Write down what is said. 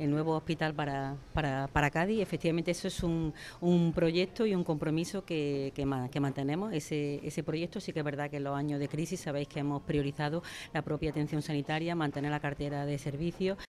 el nuevo hospital para, para, para Cádiz. Efectivamente, eso es un, un proyecto y un compromiso que, que, mantenemos. Ese, ese proyecto sí que es verdad que en los años de crisis sabéis que hemos priorizado la propia atención sanitaria, mantener la cartera de servicios.